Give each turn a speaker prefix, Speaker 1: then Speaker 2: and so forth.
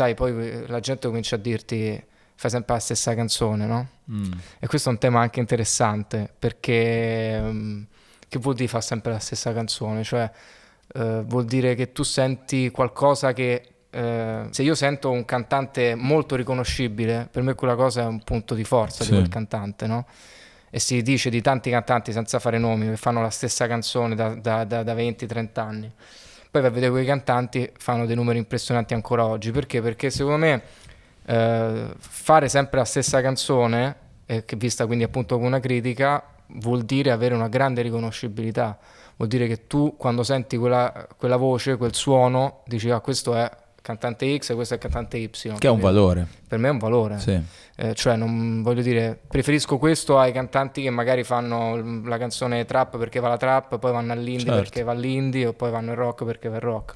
Speaker 1: sai, poi eh, la gente comincia a dirti fai sempre la stessa canzone, no? Mm. E questo è un tema anche interessante perché um, che vuol dire fare sempre la stessa canzone? Cioè uh, vuol dire che tu senti qualcosa che uh, se io sento un cantante molto riconoscibile, per me quella cosa è un punto di forza sì. di quel cantante, no? E si dice di tanti cantanti senza fare nomi che fanno la stessa canzone da, da, da, da 20-30 anni poi per vedere quei cantanti fanno dei numeri impressionanti ancora oggi. Perché? Perché secondo me eh, fare sempre la stessa canzone, eh, vista quindi appunto con una critica, vuol dire avere una grande riconoscibilità. Vuol dire che tu quando senti quella, quella voce, quel suono, dici ah questo è cantante X e questo è il cantante Y. Che è un valore. Per me è un valore. Sì. Eh, cioè, non, voglio dire, preferisco questo ai cantanti che magari fanno la canzone trap perché va la trap, poi vanno all'indie certo. perché va all'indie, o poi vanno al rock perché va il rock.